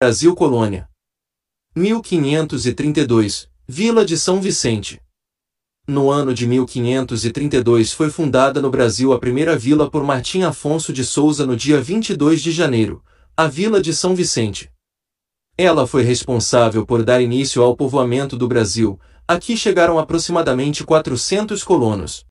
Brasil Colônia. 1532, Vila de São Vicente. No ano de 1532 foi fundada no Brasil a primeira vila por Martim Afonso de Souza no dia 22 de janeiro, a Vila de São Vicente. Ela foi responsável por dar início ao povoamento do Brasil, aqui chegaram aproximadamente 400 colonos.